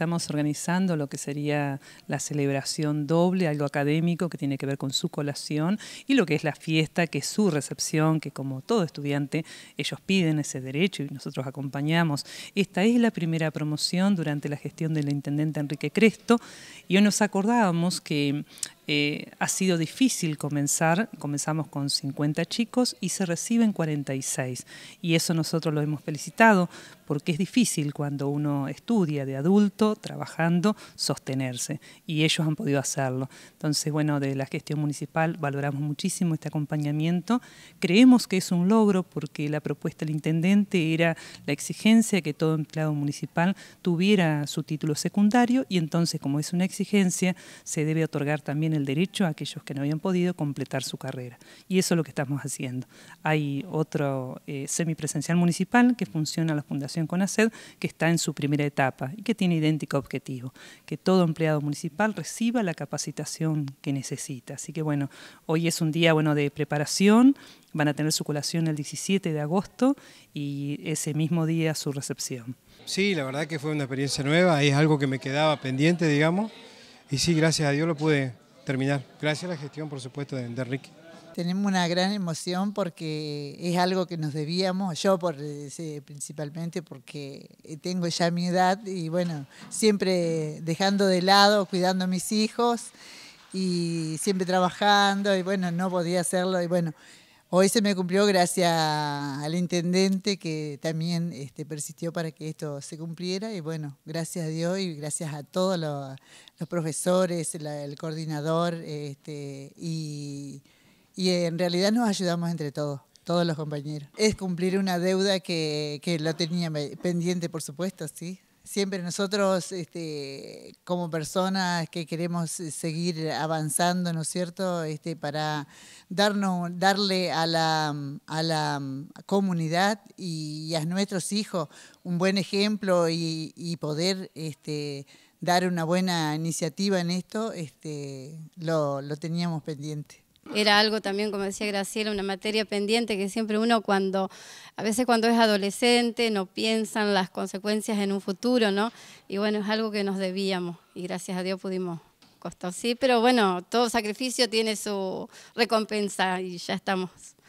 estamos organizando lo que sería la celebración doble, algo académico que tiene que ver con su colación y lo que es la fiesta, que es su recepción, que como todo estudiante ellos piden ese derecho y nosotros acompañamos. Esta es la primera promoción durante la gestión del intendente Enrique Cresto y hoy nos acordábamos que eh, ha sido difícil comenzar, comenzamos con 50 chicos y se reciben 46. Y eso nosotros lo hemos felicitado porque es difícil cuando uno estudia de adulto, trabajando, sostenerse. Y ellos han podido hacerlo. Entonces, bueno, de la gestión municipal valoramos muchísimo este acompañamiento. Creemos que es un logro porque la propuesta del intendente era la exigencia que todo empleado municipal tuviera su título secundario y entonces, como es una exigencia, se debe otorgar también el derecho a aquellos que no habían podido completar su carrera. Y eso es lo que estamos haciendo. Hay otro eh, semipresencial municipal que funciona la Fundación CONACED, que está en su primera etapa y que tiene idéntico objetivo, que todo empleado municipal reciba la capacitación que necesita. Así que bueno, hoy es un día bueno, de preparación, van a tener su colación el 17 de agosto y ese mismo día su recepción. Sí, la verdad que fue una experiencia nueva, es algo que me quedaba pendiente, digamos, y sí, gracias a Dios lo pude terminar. Gracias a la gestión, por supuesto, de, Enrique. Tenemos una gran emoción porque es algo que nos debíamos, yo por, principalmente porque tengo ya mi edad y bueno, siempre dejando de lado, cuidando a mis hijos y siempre trabajando y bueno, no podía hacerlo y bueno, Hoy se me cumplió gracias al intendente que también este, persistió para que esto se cumpliera y bueno, gracias a Dios y gracias a todos los, profesores, el coordinador este, y, en realidad nos ayudamos entre todos, todos los compañeros. Es cumplir una deuda que, que lo tenía pendiente, por supuesto, sí. Siempre nosotros, este, como personas que queremos eh, seguir avanzando, ¿no es cierto?, este, para darnos, darle a la, a la mm, comunidad y, a nuestros hijos un buen ejemplo y, y poder este, dar una buena iniciativa en esto, este, lo teníamos pendiente era algo también, como decía Graciela, una materia pendiente que siempre uno cuando, a veces cuando es adolescente, no piensan las consecuencias en un futuro, ¿no? Y bueno, es algo que nos debíamos y gracias a Dios pudimos costar, sí, pero bueno, todo sacrificio tiene su recompensa y ya estamos.